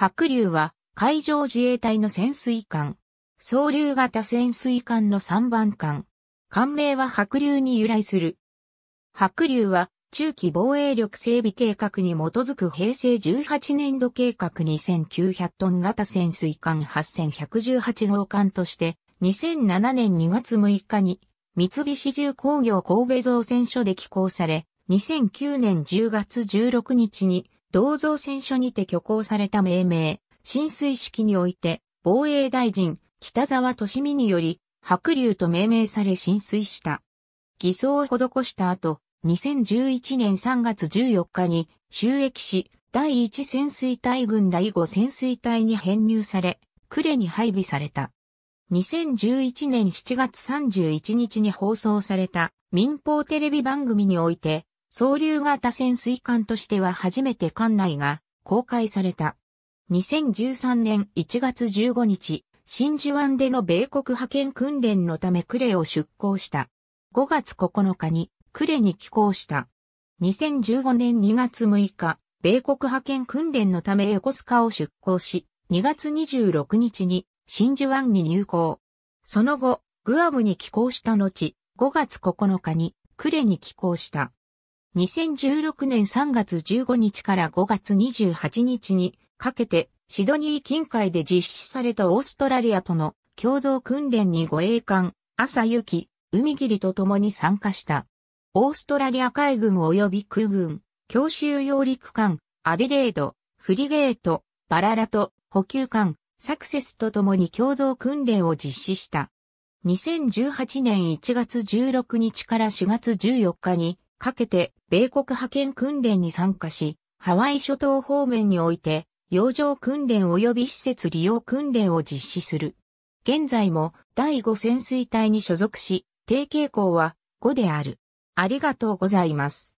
白龍は海上自衛隊の潜水艦。総流型潜水艦の3番艦。艦名は白龍に由来する。白龍は中期防衛力整備計画に基づく平成18年度計画2900トン型潜水艦8118号艦として2007年2月6日に三菱重工業神戸造船所で寄港され2009年10月16日に銅造船所にて挙行された命名、浸水式において、防衛大臣、北沢利美により、白竜と命名され浸水した。偽装を施した後、2011年3月14日に、収益し、第1潜水隊軍第5潜水隊に編入され、呉に配備された。2011年7月31日に放送された民放テレビ番組において、総流型潜水艦としては初めて艦内が公開された。2013年1月15日、真珠湾での米国派遣訓練のためクレを出港した。5月9日にクレに寄港した。2015年2月6日、米国派遣訓練のため横須賀を出港し、2月26日に真珠湾に入港。その後、グアムに寄港した後、5月9日にクレに寄港した。2016年3月15日から5月28日にかけてシドニー近海で実施されたオーストラリアとの共同訓練に護衛艦、朝雪、海霧と共に参加した。オーストラリア海軍及び空軍、強襲揚陸艦、アデレード、フリゲート、バララと補給艦、サクセスと共に共同訓練を実施した。2018年1月16日から4月14日にかけて米国派遣訓練に参加し、ハワイ諸島方面において、洋上訓練及び施設利用訓練を実施する。現在も第5潜水隊に所属し、低傾向は5である。ありがとうございます。